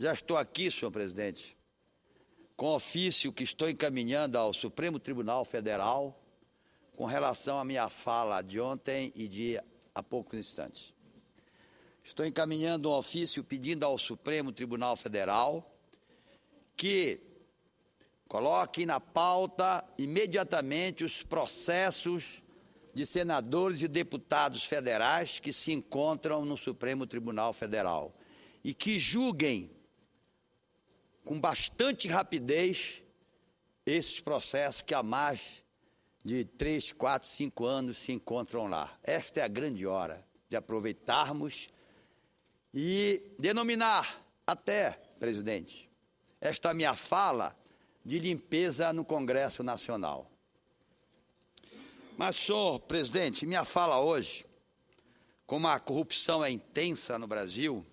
Já estou aqui, senhor presidente, com ofício que estou encaminhando ao Supremo Tribunal Federal com relação à minha fala de ontem e de há poucos instantes. Estou encaminhando um ofício pedindo ao Supremo Tribunal Federal que coloque na pauta imediatamente os processos de senadores e deputados federais que se encontram no Supremo Tribunal Federal e que julguem com bastante rapidez esses processos que há mais de três, quatro, cinco anos se encontram lá. Esta é a grande hora de aproveitarmos e denominar até, presidente, esta minha fala de limpeza no Congresso Nacional. Mas, senhor presidente, minha fala hoje, como a corrupção é intensa no Brasil,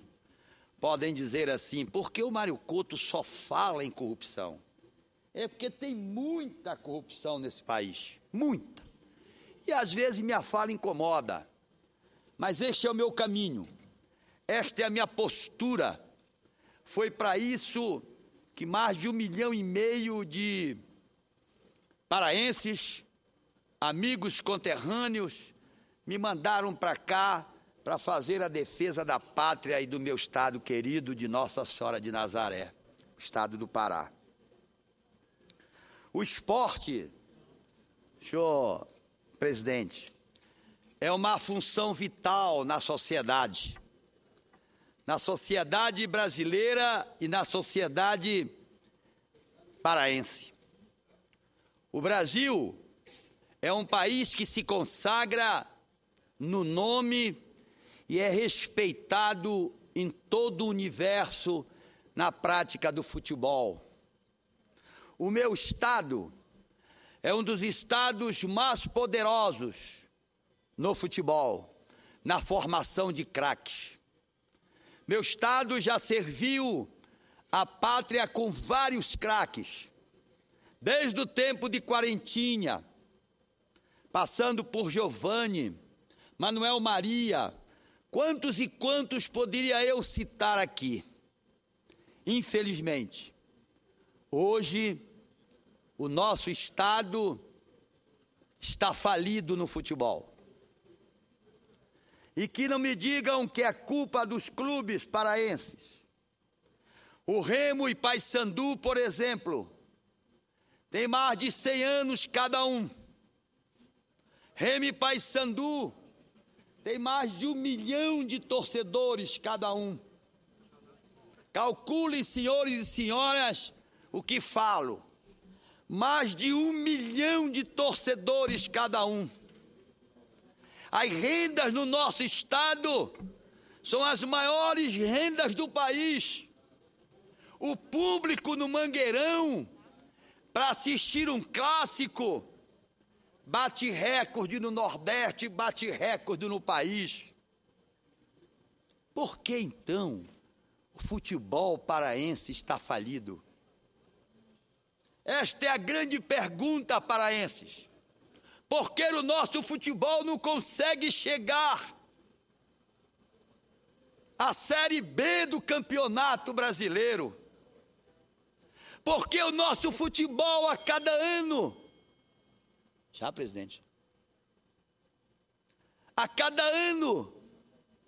podem dizer assim: por que o Mário Couto só fala em corrupção? É porque tem muita corrupção nesse país. Muita. E às vezes minha fala incomoda. Mas este é o meu caminho. Esta é a minha postura. Foi para isso que mais de um milhão e meio de paraenses, amigos conterrâneos, me mandaram para cá para fazer a defesa da pátria e do meu estado querido de Nossa Senhora de Nazaré, o estado do Pará. O esporte, senhor presidente, é uma função vital na sociedade. Na sociedade brasileira e na sociedade paraense. O Brasil é um país que se consagra no nome e é respeitado em todo o universo na prática do futebol. O meu estado é um dos estados mais poderosos no futebol, na formação de craques. Meu estado já serviu a pátria com vários craques, desde o tempo de Quarentinha, passando por Giovanni, Manuel Maria, Quantos e quantos poderia eu citar aqui? Infelizmente, hoje o nosso Estado está falido no futebol. E que não me digam que é culpa dos clubes paraenses. O Remo e Paysandu, por exemplo, tem mais de 100 anos cada um. Remo e Paysandu tem mais de um milhão de torcedores cada um. Calcule, senhores e senhoras, o que falo. Mais de um milhão de torcedores cada um. As rendas no nosso estado são as maiores rendas do país. O público no Mangueirão, para assistir um clássico, bate recorde no Nordeste, bate recorde no país. Por que então o futebol paraense está falido? Esta é a grande pergunta, paraenses. Por que o nosso futebol não consegue chegar à Série B do Campeonato Brasileiro? Porque o nosso futebol a cada ano já, presidente. A cada ano,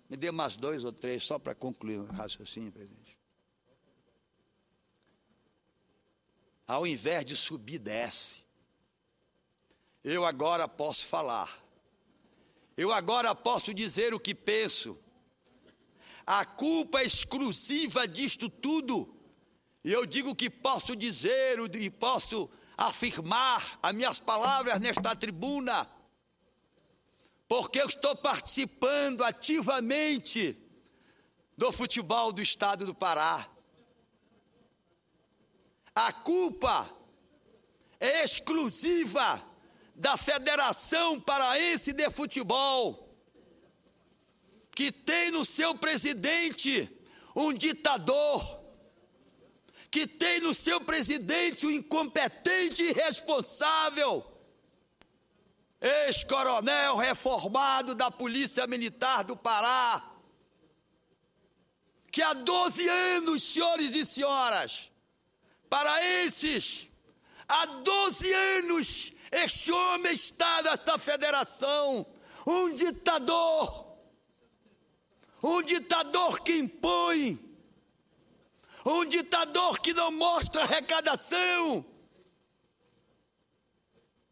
me dê mais dois ou três só para concluir o raciocínio, presidente. Ao invés de subir, desce. Eu agora posso falar. Eu agora posso dizer o que penso. A culpa é exclusiva disto tudo. E eu digo que posso dizer e posso afirmar as minhas palavras nesta tribuna, porque eu estou participando ativamente do futebol do estado do Pará. A culpa é exclusiva da Federação Paraense de Futebol, que tem no seu presidente um ditador que tem no seu presidente o incompetente e irresponsável ex-coronel reformado da Polícia Militar do Pará, que há 12 anos, senhores e senhoras, para esses, há 12 anos, este homem está nesta federação, um ditador, um ditador que impõe um ditador que não mostra arrecadação.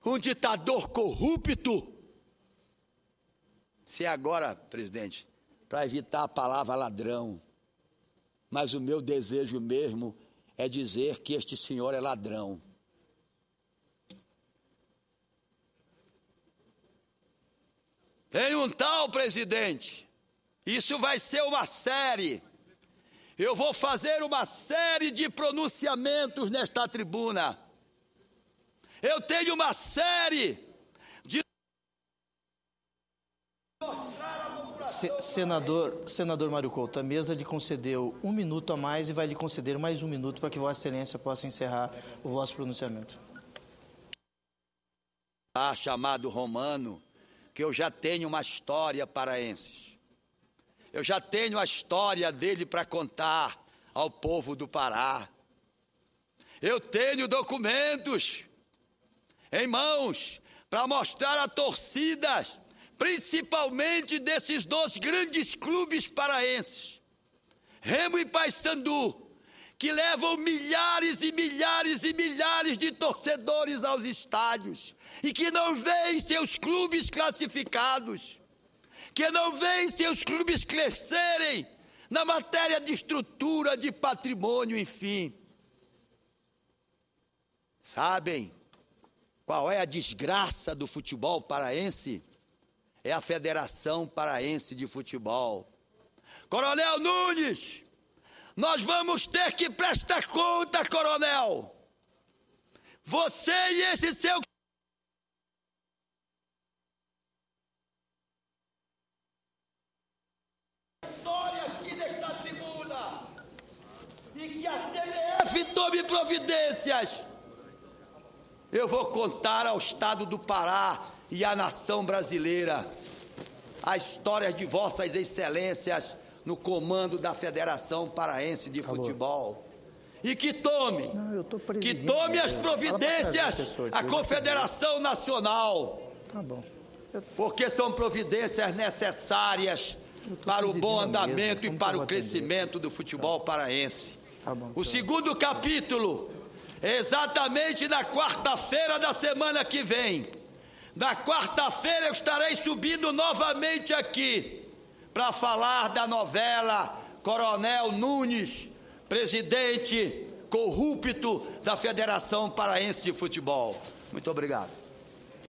Um ditador corrupto. Se é agora, presidente, para evitar a palavra ladrão, mas o meu desejo mesmo é dizer que este senhor é ladrão. Tem um tal presidente. Isso vai ser uma série. Eu vou fazer uma série de pronunciamentos nesta tribuna. Eu tenho uma série de. senador, senador Mário Couto, a mesa lhe concedeu um minuto a mais e vai lhe conceder mais um minuto para que Vossa Excelência possa encerrar o vosso pronunciamento. Ah, chamado romano, que eu já tenho uma história paraenses. Eu já tenho a história dele para contar ao povo do Pará. Eu tenho documentos em mãos para mostrar a torcidas, principalmente desses dois grandes clubes paraenses, Remo e Paysandu, que levam milhares e milhares e milhares de torcedores aos estádios e que não veem seus clubes classificados que não vêem seus clubes crescerem na matéria de estrutura, de patrimônio, enfim. Sabem qual é a desgraça do futebol paraense? É a Federação Paraense de Futebol. Coronel Nunes, nós vamos ter que prestar conta, coronel. Você e esse seu providências, eu vou contar ao Estado do Pará e à nação brasileira a história de vossas excelências no comando da Federação Paraense de Futebol. E que tome, Não, que tome né? as providências a Confederação Nacional. Tá bom. Porque são providências necessárias para o bom andamento e para o crescimento do futebol tá. paraense. Tá bom, o segundo capítulo, exatamente na quarta-feira da semana que vem. Na quarta-feira eu estarei subindo novamente aqui para falar da novela Coronel Nunes, presidente corrupto da Federação Paraense de Futebol. Muito obrigado.